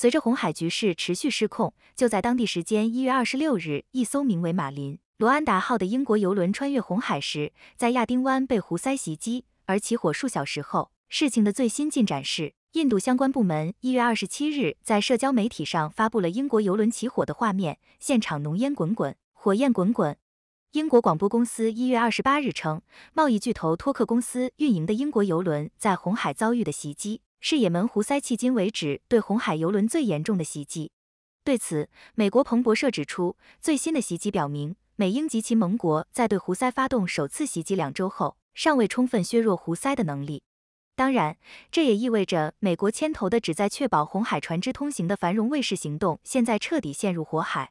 随着红海局势持续失控，就在当地时间一月二十六日，一艘名为“马林罗安达号”的英国游轮穿越红海时，在亚丁湾被胡塞袭击而起火。数小时后，事情的最新进展是，印度相关部门一月二十七日在社交媒体上发布了英国游轮起火的画面，现场浓烟滚滚，火焰滚滚。英国广播公司一月二十八日称，贸易巨头托克公司运营的英国游轮在红海遭遇的袭击。是也门胡塞迄今为止对红海油轮最严重的袭击。对此，美国彭博社指出，最新的袭击表明，美英及其盟国在对胡塞发动首次袭击两周后，尚未充分削弱胡塞的能力。当然，这也意味着美国牵头的旨在确保红海船只通行的“繁荣卫士”行动，现在彻底陷入火海。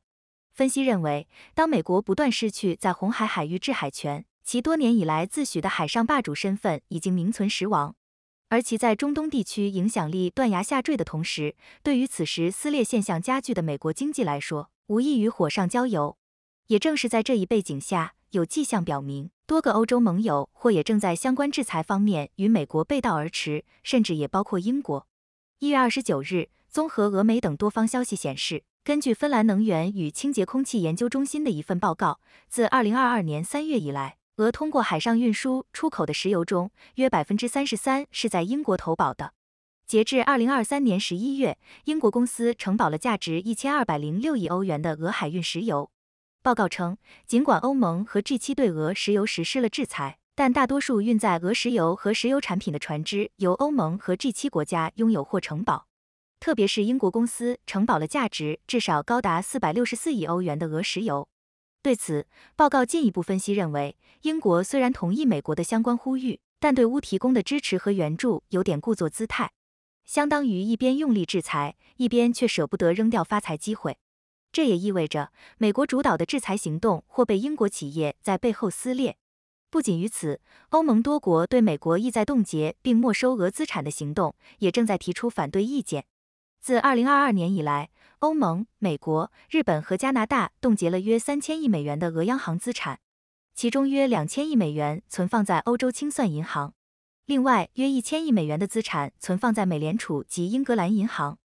分析认为，当美国不断失去在红海海域制海权，其多年以来自诩的海上霸主身份已经名存实亡。而其在中东地区影响力断崖下坠的同时，对于此时撕裂现象加剧的美国经济来说，无异于火上浇油。也正是在这一背景下，有迹象表明，多个欧洲盟友或也正在相关制裁方面与美国背道而驰，甚至也包括英国。一月二十九日，综合俄美等多方消息显示，根据芬兰能源与清洁空气研究中心的一份报告，自二零二二年三月以来。俄通过海上运输出口的石油中，约百分之三十三是在英国投保的。截至二零二三年十一月，英国公司承保了价值一千二百零六亿欧元的俄海运石油。报告称，尽管欧盟和 G 七对俄石油实施了制裁，但大多数运载俄石油和石油产品的船只由欧盟和 G 七国家拥有或承保，特别是英国公司承保了价值至少高达四百六十四亿欧元的俄石油。对此，报告进一步分析认为，英国虽然同意美国的相关呼吁，但对乌提供的支持和援助有点故作姿态，相当于一边用力制裁，一边却舍不得扔掉发财机会。这也意味着，美国主导的制裁行动或被英国企业在背后撕裂。不仅于此，欧盟多国对美国意在冻结并没收俄资产的行动也正在提出反对意见。自二零二二年以来，欧盟、美国、日本和加拿大冻结了约三千亿美元的俄央行资产，其中约两千亿美元存放在欧洲清算银行，另外约一千亿美元的资产存放在美联储及英格兰银行。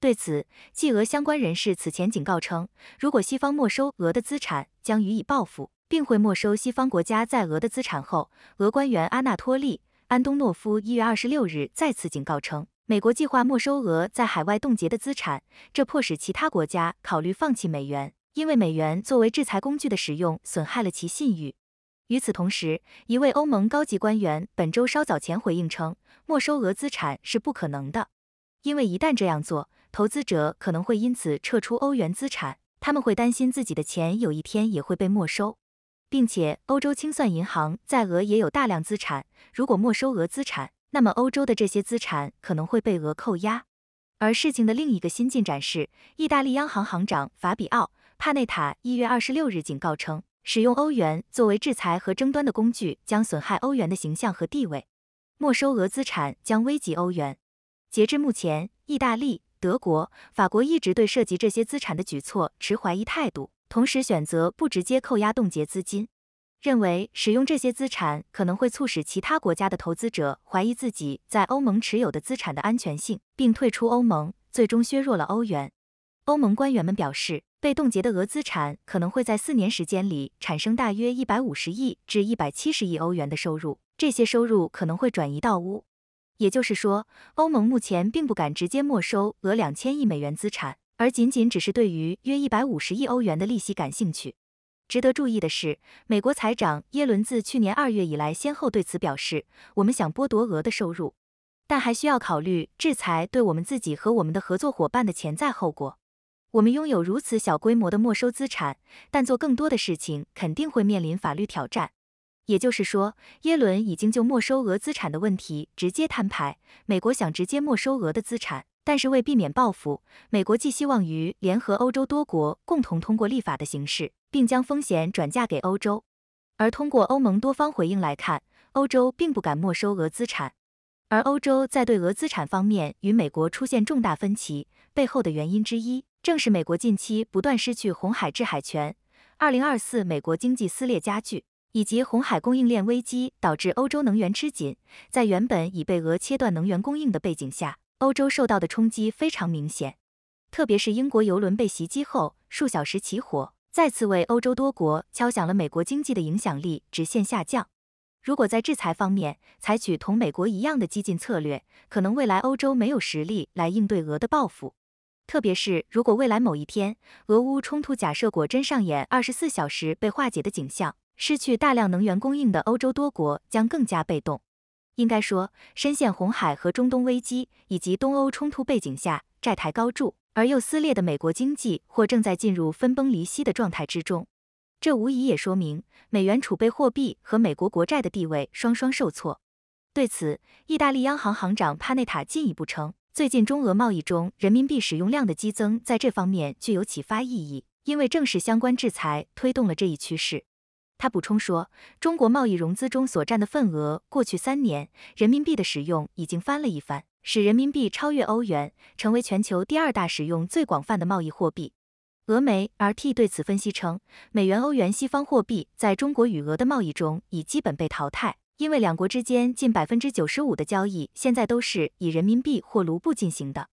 对此，继俄相关人士此前警告称，如果西方没收俄的资产，将予以报复，并会没收西方国家在俄的资产。后，俄官员阿纳托利·安东诺夫一月二十六日再次警告称。美国计划没收俄在海外冻结的资产，这迫使其他国家考虑放弃美元，因为美元作为制裁工具的使用损害了其信誉。与此同时，一位欧盟高级官员本周稍早前回应称，没收俄资产是不可能的，因为一旦这样做，投资者可能会因此撤出欧元资产，他们会担心自己的钱有一天也会被没收，并且欧洲清算银行在俄也有大量资产，如果没收俄资产。那么欧洲的这些资产可能会被俄扣押，而事情的另一个新进展是，意大利央行行长法比奥·帕内塔一月二十六日警告称，使用欧元作为制裁和争端的工具将损害欧元的形象和地位，没收俄资产将危及欧元。截至目前，意大利、德国、法国一直对涉及这些资产的举措持怀疑态度，同时选择不直接扣押冻结资金。认为使用这些资产可能会促使其他国家的投资者怀疑自己在欧盟持有的资产的安全性，并退出欧盟，最终削弱了欧元。欧盟官员们表示，被冻结的俄资产可能会在四年时间里产生大约一百五十亿至一百七十亿欧元的收入，这些收入可能会转移到乌。也就是说，欧盟目前并不敢直接没收俄两千亿美元资产，而仅仅只是对于约一百五十亿欧元的利息感兴趣。值得注意的是，美国财长耶伦自去年二月以来，先后对此表示：“我们想剥夺俄的收入，但还需要考虑制裁对我们自己和我们的合作伙伴的潜在后果。我们拥有如此小规模的没收资产，但做更多的事情肯定会面临法律挑战。”也就是说，耶伦已经就没收俄资产的问题直接摊牌。美国想直接没收俄的资产，但是为避免报复，美国寄希望于联合欧洲多国共同通过立法的形式。并将风险转嫁给欧洲，而通过欧盟多方回应来看，欧洲并不敢没收俄资产。而欧洲在对俄资产方面与美国出现重大分歧背后的原因之一，正是美国近期不断失去红海制海权，二零二四美国经济撕裂加剧，以及红海供应链危机导致欧洲能源吃紧。在原本已被俄切断能源供应的背景下，欧洲受到的冲击非常明显。特别是英国油轮被袭击后，数小时起火。再次为欧洲多国敲响了美国经济的影响力直线下降。如果在制裁方面采取同美国一样的激进策略，可能未来欧洲没有实力来应对俄的报复。特别是如果未来某一天，俄乌冲突假设果真上演二十四小时被化解的景象，失去大量能源供应的欧洲多国将更加被动。应该说，深陷红海和中东危机以及东欧冲突背景下，债台高筑。而又撕裂的美国经济，或正在进入分崩离析的状态之中。这无疑也说明美元储备货币和美国国债的地位双双受挫。对此，意大利央行行长帕内塔进一步称，最近中俄贸易中人民币使用量的激增，在这方面具有启发意义，因为正是相关制裁推动了这一趋势。他补充说，中国贸易融资中所占的份额，过去三年人民币的使用已经翻了一番。使人民币超越欧元，成为全球第二大使用最广泛的贸易货币。俄媒 RT 对此分析称，美元、欧元、西方货币在中国与俄的贸易中已基本被淘汰，因为两国之间近百分之九十五的交易现在都是以人民币或卢布进行的。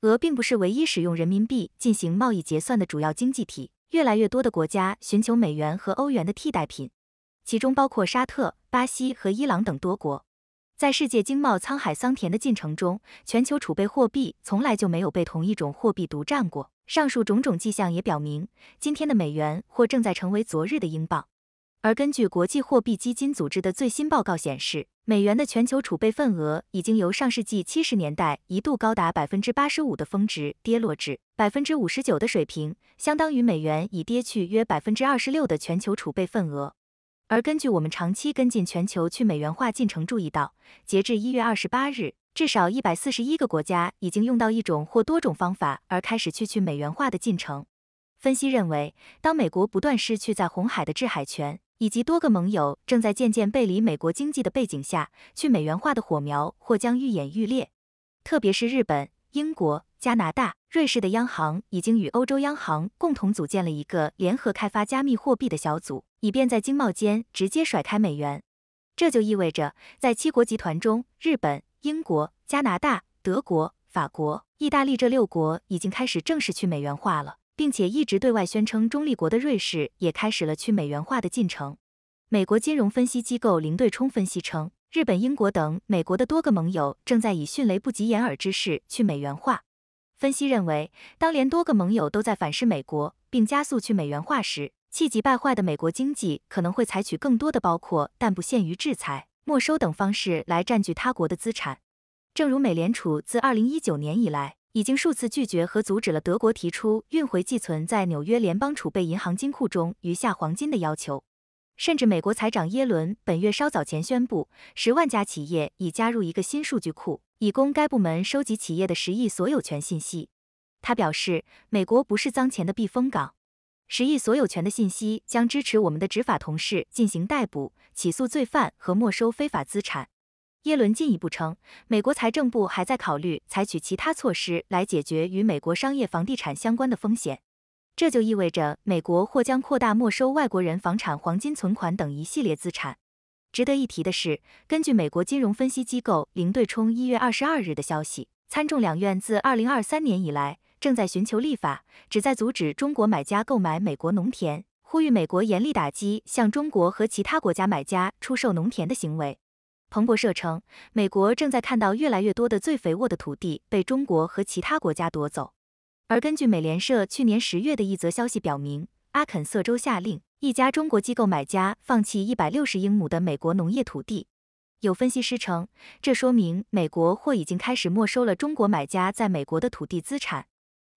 俄并不是唯一使用人民币进行贸易结算的主要经济体，越来越多的国家寻求美元和欧元的替代品，其中包括沙特、巴西和伊朗等多国。在世界经贸沧海桑田的进程中，全球储备货币从来就没有被同一种货币独占过。上述种种迹象也表明，今天的美元或正在成为昨日的英镑。而根据国际货币基金组织的最新报告显示，美元的全球储备份额已经由上世纪七十年代一度高达百分之八十五的峰值，跌落至百分之五十九的水平，相当于美元已跌去约百分之二十六的全球储备份额。而根据我们长期跟进全球去美元化进程，注意到，截至一月二十八日，至少一百四十一个国家已经用到一种或多种方法，而开始去去美元化的进程。分析认为，当美国不断失去在红海的制海权，以及多个盟友正在渐渐背离美国经济的背景下，去美元化的火苗或将愈演愈烈，特别是日本。英国、加拿大、瑞士的央行已经与欧洲央行共同组建了一个联合开发加密货币的小组，以便在经贸间直接甩开美元。这就意味着，在七国集团中，日本、英国、加拿大、德国、法国、意大利这六国已经开始正式去美元化了，并且一直对外宣称中立国的瑞士也开始了去美元化的进程。美国金融分析机构零对冲分析称。日本、英国等美国的多个盟友正在以迅雷不及掩耳之势去美元化。分析认为，当连多个盟友都在反噬美国并加速去美元化时，气急败坏的美国经济可能会采取更多的包括但不限于制裁、没收等方式来占据他国的资产。正如美联储自2019年以来已经数次拒绝和阻止了德国提出运回寄存在纽约联邦储备银行金库中余下黄金的要求。甚至，美国财长耶伦本月稍早前宣布，十万家企业已加入一个新数据库，以供该部门收集企业的十亿所有权信息。他表示，美国不是当钱的避风港。十亿所有权的信息将支持我们的执法同事进行逮捕、起诉罪犯和没收非法资产。耶伦进一步称，美国财政部还在考虑采取其他措施来解决与美国商业房地产相关的风险。这就意味着，美国或将扩大没收外国人房产、黄金存款等一系列资产。值得一提的是，根据美国金融分析机构零对冲一月二十二日的消息，参众两院自二零二三年以来正在寻求立法，旨在阻止中国买家购买美国农田，呼吁美国严厉打击向中国和其他国家买家出售农田的行为。彭博社称，美国正在看到越来越多的最肥沃的土地被中国和其他国家夺走。而根据美联社去年十月的一则消息表明，阿肯色州下令一家中国机构买家放弃一百六十英亩的美国农业土地。有分析师称，这说明美国或已经开始没收了中国买家在美国的土地资产。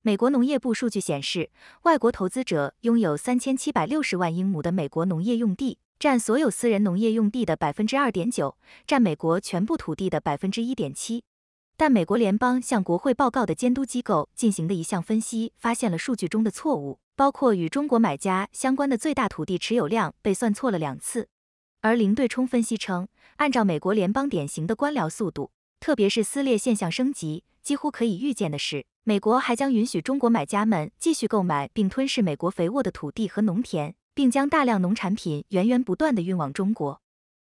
美国农业部数据显示，外国投资者拥有三千七百六十万英亩的美国农业用地，占所有私人农业用地的百分之二点九，占美国全部土地的百分之一点七。但美国联邦向国会报告的监督机构进行的一项分析，发现了数据中的错误，包括与中国买家相关的最大土地持有量被算错了两次。而零对冲分析称，按照美国联邦典型的官僚速度，特别是撕裂现象升级，几乎可以预见的是，美国还将允许中国买家们继续购买并吞噬美国肥沃的土地和农田，并将大量农产品源源不断地运往中国。